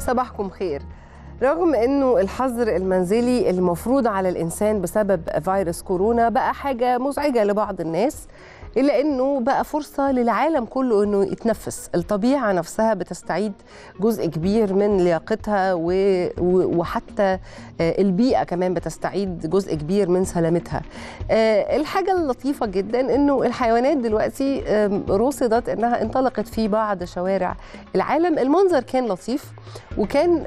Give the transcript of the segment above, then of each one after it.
صباحكم خير رغم انه الحظر المنزلي المفروض على الانسان بسبب فيروس كورونا بقى حاجه مزعجه لبعض الناس الا انه بقى فرصه للعالم كله انه يتنفس الطبيعه نفسها بتستعيد جزء كبير من لياقتها و... وحتى آه، البيئه كمان بتستعيد جزء كبير من سلامتها آه، الحاجه اللطيفه جدا انه الحيوانات دلوقتي رصدت انها انطلقت في بعض شوارع العالم المنظر كان لطيف وكان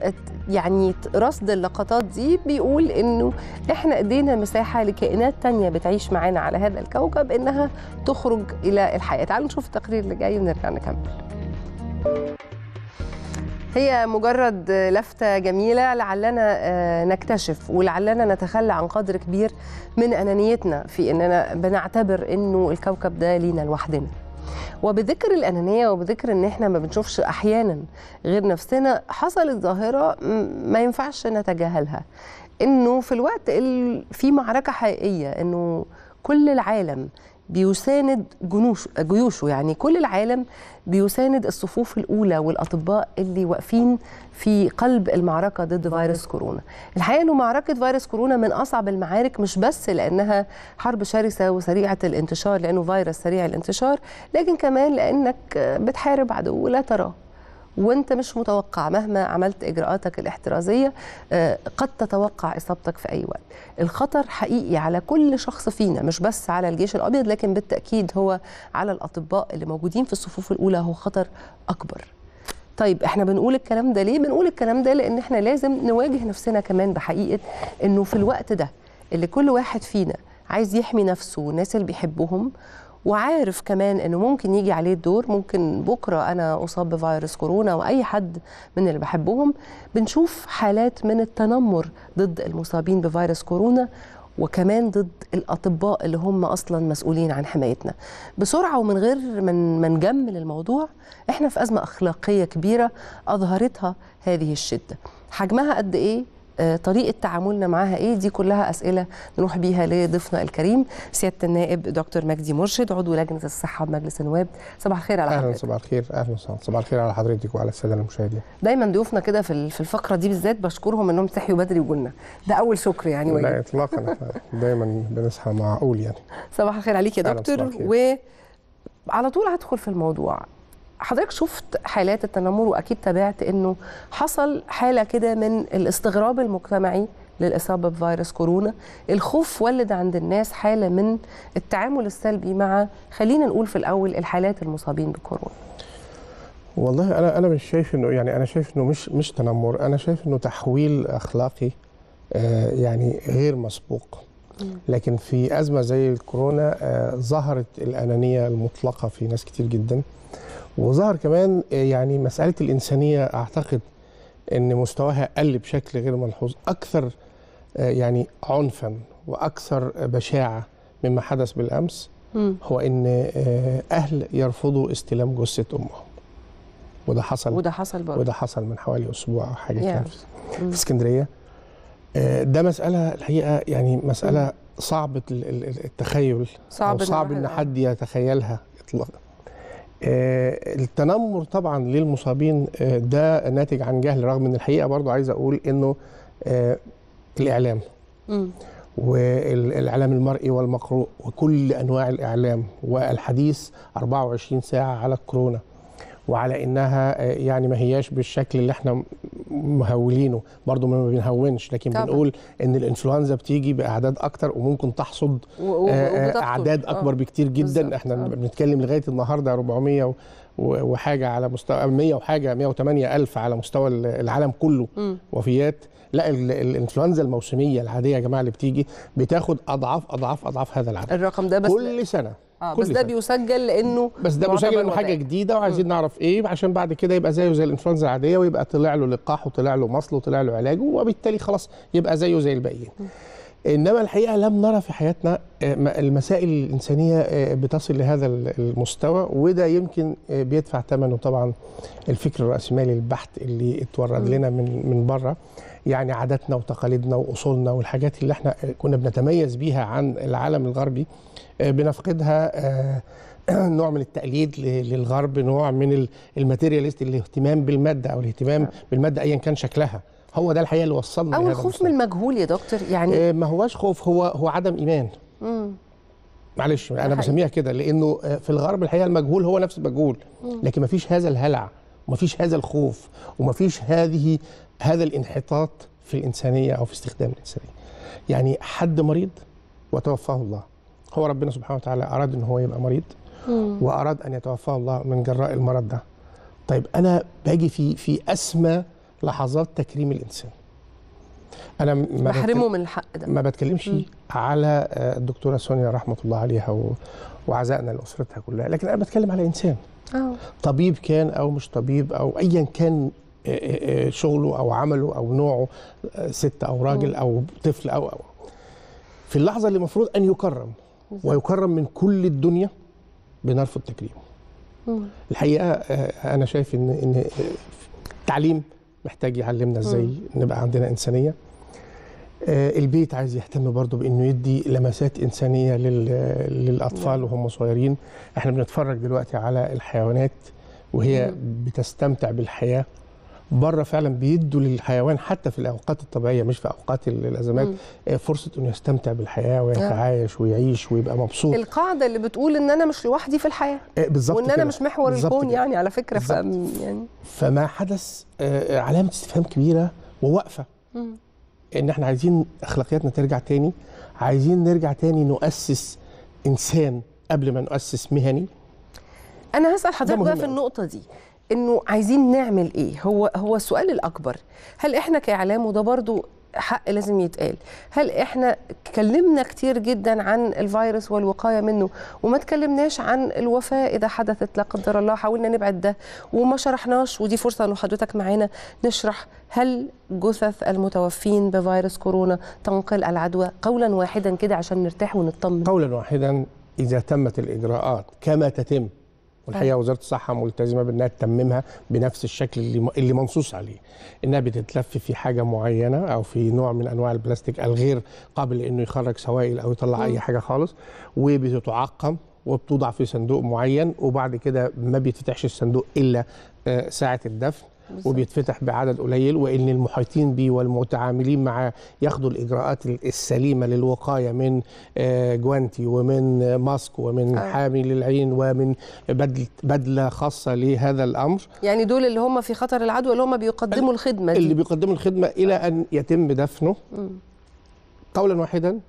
يعني رصد اللقطات دي بيقول انه احنا ادينا مساحه لكائنات تانية بتعيش معانا على هذا الكوكب انها تخرج الى الحياه تعالوا نشوف التقرير اللي جاي ونرجع نكمل هي مجرد لفتة جميلة لعلنا آه، نكتشف ولعلنا نتخلى عن قدر كبير من أنانيتنا في أننا بنعتبر أنه الكوكب ده لينا لوحدنا وبذكر الانانيه وبذكر ان احنا ما بنشوفش احيانا غير نفسنا حصلت ظاهره ما ينفعش نتجاهلها انه في الوقت اللي في معركه حقيقيه انه كل العالم بيساند جنوش جيوشه يعني كل العالم بيساند الصفوف الاولى والاطباء اللي واقفين في قلب المعركه ضد فيروس كورونا الحقيقه انه معركه فيروس كورونا من اصعب المعارك مش بس لانها حرب شرسه وسريعه الانتشار لانه فيروس سريع الانتشار لكن كمان لانك بتحارب عدو لا تراه وانت مش متوقع مهما عملت اجراءاتك الاحترازيه آه، قد تتوقع اصابتك في اي وقت الخطر حقيقي على كل شخص فينا مش بس على الجيش الابيض لكن بالتاكيد هو على الاطباء اللي موجودين في الصفوف الاولى هو خطر اكبر طيب احنا بنقول الكلام ده ليه بنقول الكلام ده لان احنا لازم نواجه نفسنا كمان بحقيقه انه في الوقت ده اللي كل واحد فينا عايز يحمي نفسه والناس اللي بيحبهم وعارف كمان انه ممكن يجي عليه الدور ممكن بكره انا اصاب بفيروس كورونا واي حد من اللي بحبهم بنشوف حالات من التنمر ضد المصابين بفيروس كورونا وكمان ضد الاطباء اللي هم اصلا مسؤولين عن حمايتنا بسرعه ومن غير من ما نجمل الموضوع احنا في ازمه اخلاقيه كبيره اظهرتها هذه الشده حجمها قد ايه آه، طريقه تعاملنا معاها ايه دي كلها اسئله نروح بيها لضيفنا الكريم سياده النائب دكتور مجدي مرشد عضو لجنه الصحه بمجلس النواب صباح الخير على حضرتك اهلا صباح الخير اهلا وسهلا صباح الخير على حضرتك وعلى الساده المشاهدين دايما ضيوفنا كده في في الفقره دي بالذات بشكرهم انهم صحيوا بدري وجولنا ده اول شكر يعني لا اطلاقا دايما بنصحى معقول يعني صباح الخير عليك يا دكتور و على طول هدخل في الموضوع حضرتك شفت حالات التنمر واكيد تابعت انه حصل حاله كده من الاستغراب المجتمعي للاصابه بفيروس كورونا الخوف ولد عند الناس حاله من التعامل السلبي مع خلينا نقول في الاول الحالات المصابين بكورونا والله انا انا مش شايف انه يعني انا شايف انه مش مش تنمر انا شايف انه تحويل اخلاقي آه، يعني غير مسبوق لكن في ازمه زي الكورونا آه، ظهرت الانانيه المطلقه في ناس كتير جدا وظهر كمان آه، يعني مساله الانسانيه اعتقد ان مستواها قل بشكل غير ملحوظ اكثر آه، يعني عنفا واكثر بشاعه مما حدث بالامس هو ان آه، اهل يرفضوا استلام جثه امهم وده حصل وده حصل برضه وده حصل من حوالي اسبوع او حاجه كده في اسكندريه ده مساله الحقيقه يعني مساله صعبه التخيل صعب, صعب ان حد يتخيلها اطلاقا آه، التنمر طبعا للمصابين آه، ده ناتج عن جهل رغم ان الحقيقه برضو عايز اقول انه آه، الاعلام والاعلام المرئي والمقروء وكل انواع الاعلام والحديث 24 ساعه على الكورونا وعلى انها آه، يعني ما هياش بالشكل اللي احنا مهولينه برضو ما بنهونش لكن طبعا. بنقول ان الانفلونزا بتيجي باعداد اكتر وممكن تحصد آه، آه، اعداد اكبر بكتير جدا بالزبط. احنا بنتكلم لغايه النهارده 400 وحاجه على مستوى 100 وحاجه 108 الف على مستوى العالم كله م. وفيات لا الانفلونزا الموسميه العاديه يا جماعه اللي بتيجي بتاخد اضعاف اضعاف اضعاف هذا العدد الرقم ده بس كل سنه آه بس ده سنة. بيسجل لانه بس ده بيسجل انه حاجه جديده وعايزين نعرف ايه عشان بعد كده يبقى زيه زي الانفلونزا العاديه ويبقى طلع له لقاح وطلع له مصل وطلع له علاجه وبالتالي خلاص يبقى زيه زي الباقيين انما الحقيقه لم نرى في حياتنا آه، المسائل الانسانيه آه، بتصل لهذا المستوى وده يمكن آه، بيدفع ثمنه طبعا الفكر الراسمالي البحت اللي اتورد لنا من من بره يعني عاداتنا وتقاليدنا واصولنا والحاجات اللي احنا كنا بنتميز بيها عن العالم الغربي آه، بنفقدها آه، نوع من التقليد للغرب نوع من الماتيرياليست الاهتمام بالماده او الاهتمام نعم. بالماده ايا كان شكلها هو ده الحقيقه اللي وصلنا او الخوف من المجهول يا دكتور يعني آه، ما هواش خوف هو هو عدم ايمان مم. معلش انا بسميها كده لانه في الغرب الحقيقه المجهول هو نفس المجهول لكن ما فيش هذا الهلع وما فيش هذا الخوف وما فيش هذه هذا الانحطاط في الانسانيه او في استخدام الانسانيه يعني حد مريض وتوفاه الله هو ربنا سبحانه وتعالى أراد أن هو يبقى مريض وأراد أن يتوفاه الله من جراء المرض ده طيب أنا باجي في في أسمى لحظات تكريم الإنسان انا ما بحرمه من الحق ده ما بتكلمش مم. على آه، الدكتوره سونيا رحمه الله عليها وعزائنا لاسرتها كلها لكن انا بتكلم على انسان أوه. طبيب كان او مش طبيب او ايا كان آه، آه، شغله او عمله او نوعه ست او راجل مم. او طفل او او في اللحظه اللي المفروض ان يكرم ويكرم من كل الدنيا بنرفض تكريمه الحقيقه آه، انا شايف ان ان آه، التعليم محتاج يعلمنا ازاي نبقى عندنا انسانيه آه، البيت عايز يهتم برضه بانه يدي لمسات انسانيه للاطفال نعم. وهم صغيرين احنا بنتفرج دلوقتي على الحيوانات وهي بتستمتع بالحياه بره فعلا بيدوا للحيوان حتى في الاوقات الطبيعيه مش في اوقات الازمات مم. آه، فرصه انه يستمتع بالحياه ويتعايش آه. ويعيش ويبقى مبسوط القاعده اللي بتقول ان انا مش لوحدي في الحياه آه، بالظبط وان انا كده. مش محور الكون كده. يعني على فكره ف... يعني فما حدث علامه استفهام كبيره ووقفه مم. ان احنا عايزين اخلاقياتنا ترجع تاني عايزين نرجع تاني نؤسس انسان قبل ما نؤسس مهني انا هسال حضرتك بقى في النقطه دي انه عايزين نعمل ايه هو هو السؤال الاكبر هل احنا كاعلام وده برضو حق لازم يتقال هل احنا اتكلمنا كتير جدا عن الفيروس والوقايه منه وما اتكلمناش عن الوفاه اذا حدثت لا قدر الله حاولنا نبعد ده وما شرحناش ودي فرصه لو حضرتك معانا نشرح هل جثث المتوفين بفيروس كورونا تنقل العدوى قولا واحدا كده عشان نرتاح ونطمن قولا واحدا اذا تمت الاجراءات كما تتم والحقيقه طيب. وزاره الصحه ملتزمه بانها تتممها بنفس الشكل اللي اللي منصوص عليه انها بتتلف في حاجه معينه او في نوع من انواع البلاستيك الغير قابل انه يخرج سوائل او يطلع اي حاجه خالص وبتتعقم وبتوضع في صندوق معين وبعد كده ما بيتفتحش الصندوق الا آه، ساعه الدفن وبيتفتح بعدد قليل وان المحيطين بيه والمتعاملين معاه ياخدوا الاجراءات السليمه للوقايه من آه، جوانتي ومن ماسك ومن آه. حامي للعين ومن بدله بدله خاصه لهذا الامر يعني دول اللي هم في خطر العدوى اللي هم بيقدموا الخدمه دي. اللي بيقدموا الخدمه الى ان يتم دفنه قولا واحدا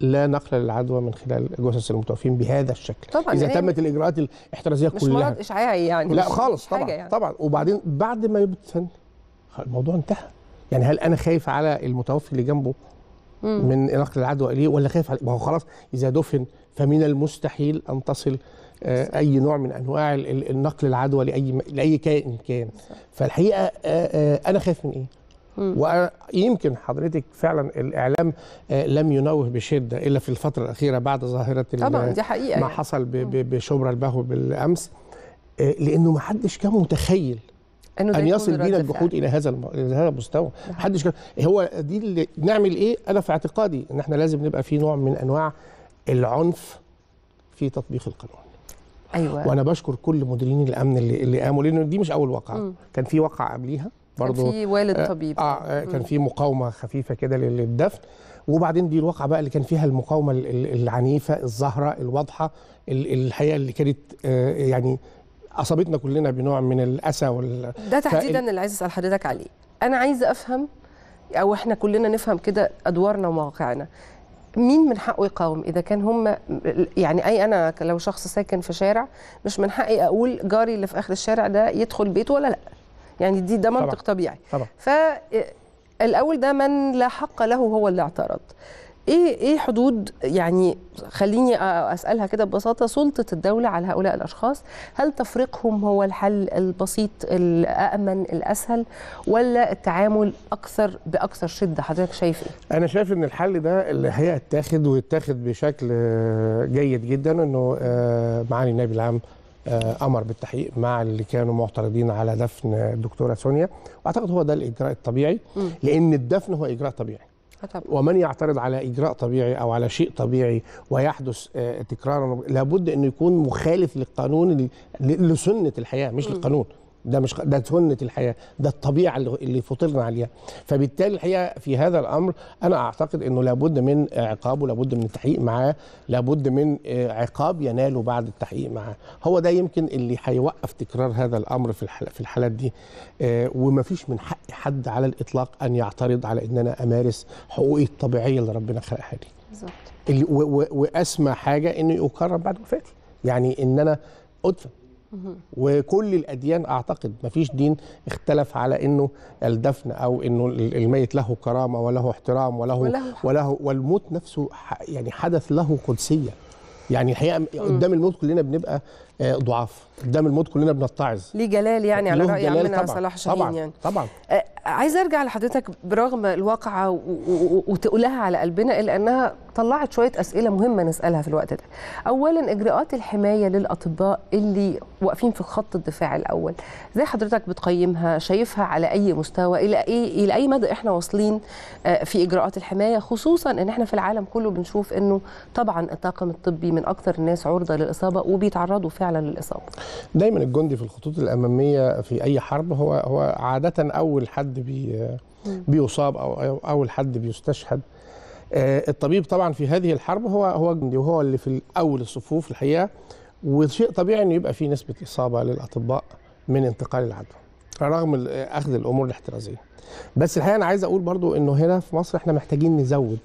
لا نقل للعدوى من خلال جثث المتوفين بهذا الشكل طبعا اذا يعني تمت الاجراءات الاحترازيه مش كلها مش مرض اشعاعي يعني لا خالص طبعا يعني. طبعا وبعدين بعد ما يدفن الموضوع انتهى يعني هل انا خايف على المتوفي اللي جنبه مم. من نقل العدوى اليه ولا خايف على ما هو خلاص اذا دفن فمن المستحيل ان تصل آه، اي نوع من انواع النقل العدوى لاي لاي كائن كان فالحقيقه آه، آه، انا خايف من ايه ويمكن حضرتك فعلا الاعلام آه، لم ينوه بشده الا في الفتره الاخيره بعد ظاهره طبعا دي حقيقه ما يعني. حصل بشبرا البهو بالامس آه، لانه ما حدش كان متخيل إنه ان يصل بينا الجحود الى هذا الى هذا المستوى محدش كان هو دي اللي نعمل ايه انا في اعتقادي ان احنا لازم نبقى في نوع من انواع العنف في تطبيق القانون ايوه وانا بشكر كل مديرين الامن اللي, اللي قاموا لانه دي مش اول واقعه كان في واقعه قبليها برضو كان في والد آه، طبيب آه, آه، كان في مقاومه خفيفه كده للدفن وبعدين دي الواقعه بقى اللي كان فيها المقاومه العنيفه الظاهره الواضحه الحقيقه اللي كانت آه، يعني اصابتنا كلنا بنوع من الاسى وال ده تحديدا فال... اللي عايز اسال حضرتك عليه انا عايزه افهم او احنا كلنا نفهم كده ادوارنا ومواقعنا مين من حقه يقاوم اذا كان هم يعني اي انا لو شخص ساكن في شارع مش من حقي اقول جاري اللي في اخر الشارع ده يدخل بيته ولا لا يعني دي ده منطق طبعا. طبيعي طبعا. فالاول ده من لا حق له هو اللي اعترض ايه ايه حدود يعني خليني اسالها كده ببساطه سلطه الدوله على هؤلاء الاشخاص هل تفريقهم هو الحل البسيط الامن الاسهل ولا التعامل اكثر باكثر شده حضرتك شايف ايه انا شايف ان الحل ده اللي هيتاخد ويتاخد بشكل جيد جدا انه آه، معالي النائب العام آه، امر بالتحقيق مع اللي كانوا معترضين على دفن الدكتوره سونيا واعتقد هو ده الاجراء الطبيعي لان الدفن هو اجراء طبيعي آه، طبعا. ومن يعترض على اجراء طبيعي او على شيء طبيعي ويحدث آه، تكرارا لابد انه يكون مخالف للقانون لسنه الحياه مش للقانون ده مش ده سنه الحياه ده الطبيعه اللي فطرنا عليها فبالتالي الحقيقه في هذا الامر انا اعتقد انه لابد من عقابه لابد من التحقيق معاه لابد من آه، عقاب يناله بعد التحقيق معاه هو ده يمكن اللي هيوقف تكرار هذا الامر في في الحالات دي آه، ومفيش من حق حد على الاطلاق ان يعترض على ان انا امارس حقوقي الطبيعيه اللي ربنا خلقها لي بالظبط واسمى حاجه انه يكرم بعد وفاتي يعني ان انا ادفن وكل الاديان اعتقد ما فيش دين اختلف على انه الدفن او انه الميت له كرامه وله احترام وله وله, وله والموت نفسه يعني حدث له قدسيه يعني الحقيقه قدام الموت كلنا بنبقى آه، ضعاف قدام الموت كلنا بنتعظ ليه جلال يعني على راي عمنا صلاح شاهين طبعا يعني طبعا طبعا آه، عايزه ارجع لحضرتك برغم الواقعه وتقولها على قلبنا الا انها طلعت شويه اسئله مهمه نسالها في الوقت ده اولا اجراءات الحمايه للاطباء اللي واقفين في خط الدفاع الاول زي حضرتك بتقيمها شايفها على اي مستوى الى ايه الى اي مدى احنا واصلين آه، في اجراءات الحمايه خصوصا ان احنا في العالم كله بنشوف انه طبعا الطاقم الطبي من اكثر الناس عرضه للاصابه وبيتعرضوا فعلا فعلا للاصابه دايما الجندي في الخطوط الاماميه في اي حرب هو هو عاده اول حد بي بيصاب او اول حد بيستشهد آه، الطبيب طبعا في هذه الحرب هو هو الجندي وهو اللي في اول الصفوف الحقيقه وشيء طبيعي انه يبقى في نسبه اصابه للاطباء من انتقال العدوى رغم آه، اخذ الامور الاحترازيه بس الحقيقه انا عايز اقول برضو انه هنا في مصر احنا محتاجين نزود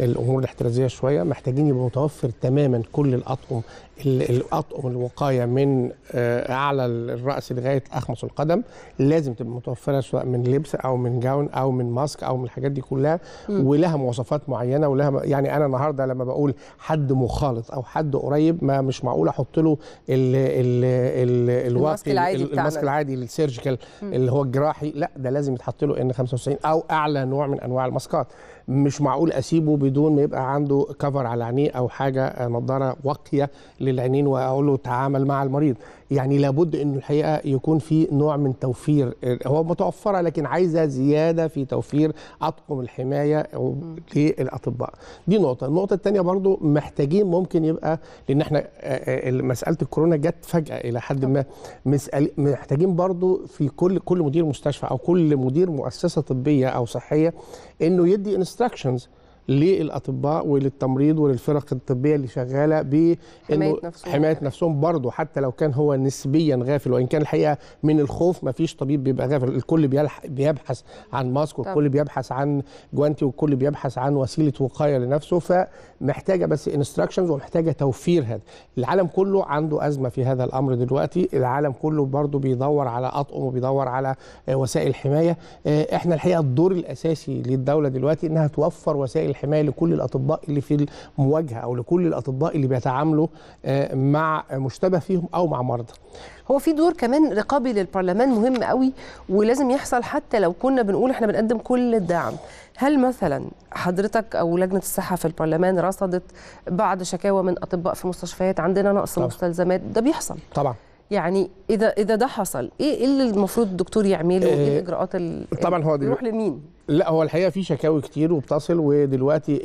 الامور الاحترازيه شويه محتاجين يبقى متوفر تماما كل الاطقم الاطقم الوقايه من آه، اعلى الراس لغايه اخمص القدم لازم تبقى متوفره سواء من لبس او من جاون او من ماسك او من الحاجات دي كلها م. ولها مواصفات معينه ولها يعني انا النهارده لما بقول حد مخالط او حد قريب ما مش معقول احط له الـ الـ الـ الواقي الماسك العادي السيرجيكال اللي هو الجراحي لا ده لازم يتحط له ان 95 او اعلى نوع من انواع الماسكات مش معقول اسيبه بدون ما يبقى عنده كفر على عينيه او حاجه نظاره واقيه للعينين واقول له تعامل مع المريض يعني لابد انه الحقيقه يكون في نوع من توفير هو متوفره لكن عايزه زياده في توفير اطقم الحمايه للاطباء دي نقطه النقطه الثانيه برضو محتاجين ممكن يبقى لان احنا آه، آه، مساله الكورونا جت فجاه الى حد ما محتاجين برضو في كل كل مدير مستشفى او كل مدير مؤسسه طبيه او صحيه انه يدي انستراكشنز للاطباء وللتمريض وللفرق الطبيه اللي شغاله ب حمايه نفسهم نفسهم برضه حتى لو كان هو نسبيا غافل وان كان الحقيقه من الخوف ما فيش طبيب بيبقى غافل الكل بيبحث عن ماسك والكل بيبحث عن جوانتي والكل بيبحث عن وسيله وقايه لنفسه ف محتاجه بس انستراكشنز ومحتاجه توفير هذا العالم كله عنده ازمه في هذا الامر دلوقتي العالم كله برضه بيدور على اطقم وبيدور على آه، وسائل حمايه آه، احنا الحقيقه الدور الاساسي للدوله دلوقتي انها توفر وسائل الحمايه لكل الاطباء اللي في المواجهه او لكل الاطباء اللي بيتعاملوا آه، مع مشتبه فيهم او مع مرضى هو في دور كمان رقابي للبرلمان مهم قوي ولازم يحصل حتى لو كنا بنقول احنا بنقدم كل الدعم هل مثلا حضرتك او لجنه الصحه في البرلمان رصدت بعض شكاوى من اطباء في مستشفيات عندنا نقص مستلزمات ده بيحصل طبعا يعني اذا اذا ده حصل ايه, إيه اللي المفروض الدكتور يعمله وايه آه، الاجراءات اللي طبعا هو يروح لمين لا هو الحقيقه في شكاوي كتير وبتصل ودلوقتي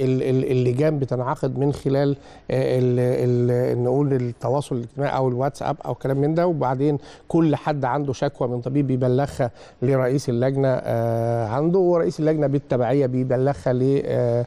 اللجان بتنعقد من خلال الـ آه، الـ نقول التواصل الاجتماعي او الواتساب او كلام من ده وبعدين كل حد عنده شكوى من طبيب بيبلغها لرئيس اللجنه آه، عنده ورئيس اللجنه بالتبعيه بيبلغها ل آه،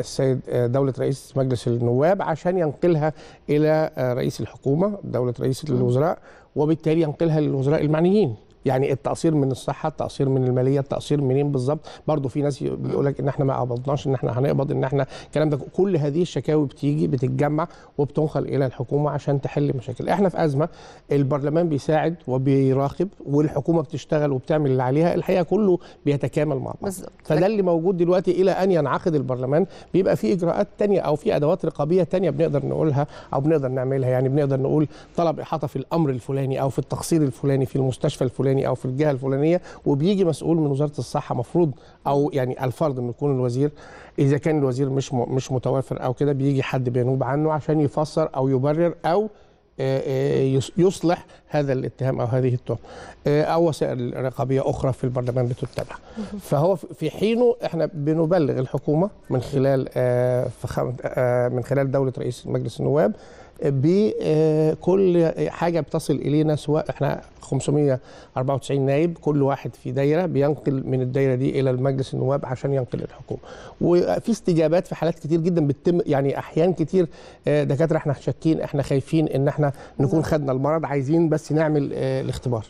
السيد دوله رئيس مجلس النواب عشان ينقلها الى رئيس الحكومه دوله رئيس الوزراء وبالتالي ينقلها للوزراء المعنيين يعني التقصير من الصحه التقصير من الماليه التقصير منين بالظبط برضو في ناس بيقول لك ان احنا ما قبضناش ان احنا هنقبض ان احنا الكلام ده كل هذه الشكاوي بتيجي بتتجمع وبتنقل الى الحكومه عشان تحل مشاكل احنا في ازمه البرلمان بيساعد وبيراقب والحكومه بتشتغل وبتعمل اللي عليها الحقيقه كله بيتكامل مع بعض فده اللي موجود دلوقتي الى ان ينعقد البرلمان بيبقى في اجراءات تانية او في ادوات رقابيه تانية بنقدر نقولها او بنقدر نعملها يعني بنقدر نقول طلب احاطه في الامر الفلاني او في التقصير الفلاني في المستشفى الفلاني الفلاني او في الجهه الفلانيه وبيجي مسؤول من وزاره الصحه مفروض او يعني الفرض انه يكون الوزير اذا كان الوزير مش مش متوافر او كده بيجي حد بينوب عنه عشان يفسر او يبرر او آه، آه، يصلح هذا الاتهام او هذه التهمه آه، او وسائل رقابيه اخرى في البرلمان بتتبع فهو في حينه احنا بنبلغ الحكومه من خلال من خلال دوله رئيس مجلس النواب بكل حاجه بتصل الينا سواء احنا 594 نائب كل واحد في دايره بينقل من الدايره دي الى المجلس النواب عشان ينقل الحكومه وفي استجابات في حالات كتير جدا بتتم يعني احيان كتير آه، دكاتره احنا شاكين احنا خايفين ان احنا نكون نعم. خدنا المرض عايزين بس نعمل آه، الاختبار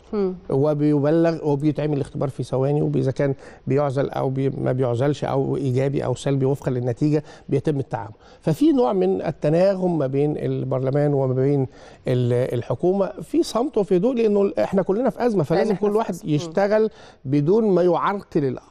وبيبلغ وبيتعمل الاختبار في ثواني واذا كان بيعزل او بي ما بيعزلش او ايجابي او سلبي وفقا للنتيجه بيتم التعامل ففي نوع من التناغم ما بين البرلمان وما بين الحكومه في صمت وفي هدوء لانه احنا كلنا في ازمه فلازم كل واحد يشتغل بدون ما يعرقل الاخر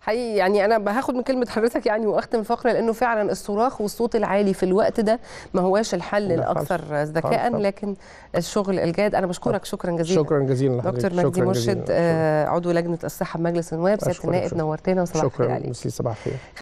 حقيقي يعني انا هاخد من كلمه حضرتك يعني واختم الفقره لانه فعلا الصراخ والصوت العالي في الوقت ده ما هواش الحل الاكثر ذكاء لكن الشغل الجاد انا بشكرك شكرا جزيلا شكرا جزيلا لحضرتك دكتور مجدي مرشد عضو لجنه الصحه بمجلس النواب سياده النائب نورتنا وصباح الخير عليك شكرا صباح الخير